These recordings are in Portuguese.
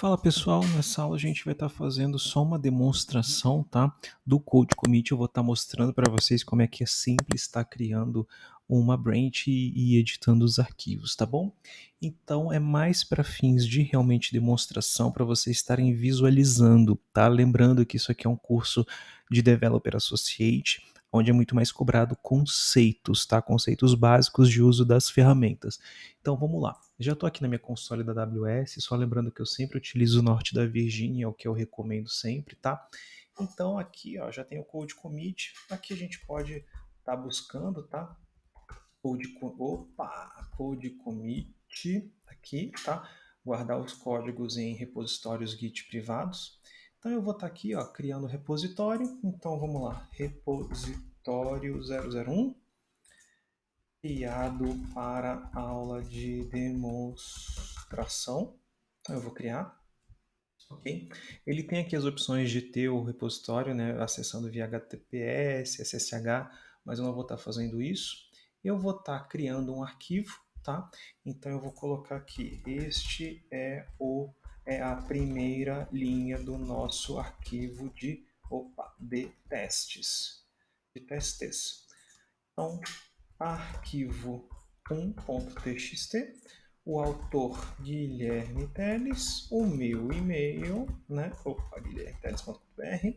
Fala pessoal, nessa aula a gente vai estar tá fazendo só uma demonstração, tá, do Code Commit. Eu vou estar tá mostrando para vocês como é que é simples estar tá criando uma branch e, e editando os arquivos, tá bom? Então é mais para fins de realmente demonstração para vocês estarem visualizando, tá? Lembrando que isso aqui é um curso de Developer Associate, onde é muito mais cobrado conceitos, tá? Conceitos básicos de uso das ferramentas. Então vamos lá. Já estou aqui na minha console da AWS, só lembrando que eu sempre utilizo o norte da Virgínia, é o que eu recomendo sempre, tá? Então aqui ó, já tem o code commit, aqui a gente pode estar tá buscando, tá? Code, opa, code commit, aqui, tá? Guardar os códigos em repositórios Git privados. Então eu vou estar tá aqui ó, criando o repositório, então vamos lá, repositório 001, criado para aula de demonstração. Eu vou criar. Ok? Ele tem aqui as opções de ter o repositório, né, acessando via HTTPS, SSH, mas eu não vou estar fazendo isso. Eu vou estar criando um arquivo, tá? Então eu vou colocar aqui, este é o é a primeira linha do nosso arquivo de opa, de testes, de testes. Então, arquivo 1.txt, o autor Guilherme Teles, o meu e-mail, né? Opa, guilhermeteles.br.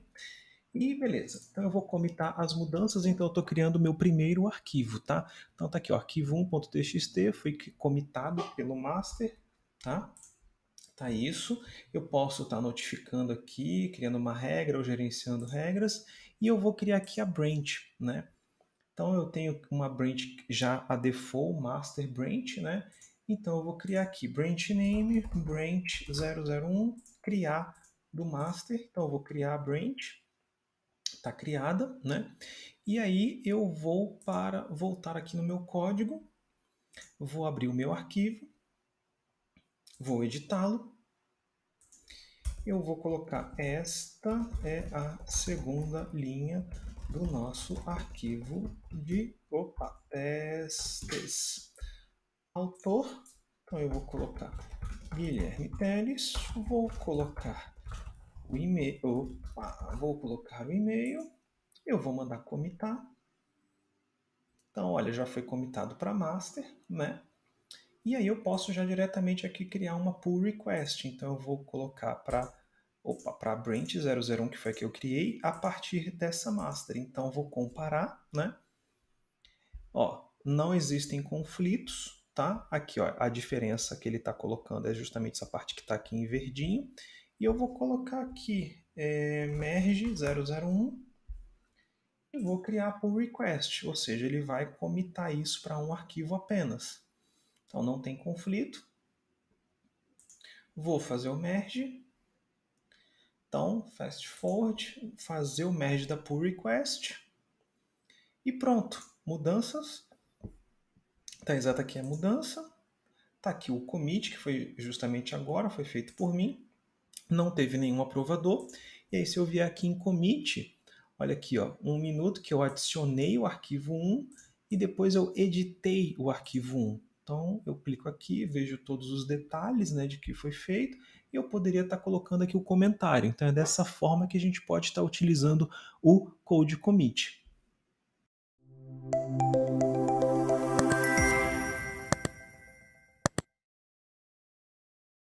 E beleza, então eu vou comitar as mudanças, então eu estou criando o meu primeiro arquivo, tá? Então tá aqui, o arquivo 1.txt foi comitado pelo master, tá? Tá isso, eu posso estar tá notificando aqui, criando uma regra ou gerenciando regras, e eu vou criar aqui a branch, né? Então eu tenho uma branch já a default master branch, né? Então eu vou criar aqui branch name branch 001 criar do master. Então eu vou criar a branch. Está criada, né? E aí eu vou para voltar aqui no meu código, vou abrir o meu arquivo, vou editá-lo. Eu vou colocar esta é a segunda linha do nosso arquivo de opa, testes. Autor, então eu vou colocar Guilherme Teles, vou colocar o e-mail, opa, vou colocar o e-mail, eu vou mandar comitar. Então, olha, já foi comitado para master, né? E aí eu posso já diretamente aqui criar uma pull request. Então eu vou colocar para opa, para a branch 001 que foi a que eu criei a partir dessa master. Então vou comparar, né? Ó, não existem conflitos, tá? Aqui, ó, a diferença que ele está colocando é justamente essa parte que está aqui em verdinho. E eu vou colocar aqui é, merge 001 e vou criar pull request, ou seja, ele vai comitar isso para um arquivo apenas. Então não tem conflito. Vou fazer o merge, então, fast forward, fazer o merge da pull request e pronto. Mudanças. Tá exata aqui a mudança. Tá aqui o commit, que foi justamente agora, foi feito por mim. Não teve nenhum aprovador. E aí, se eu vier aqui em commit, olha aqui, ó, um minuto que eu adicionei o arquivo 1 e depois eu editei o arquivo 1. Então eu clico aqui, vejo todos os detalhes né, de que foi feito e eu poderia estar tá colocando aqui o comentário. Então é dessa forma que a gente pode estar tá utilizando o code commit.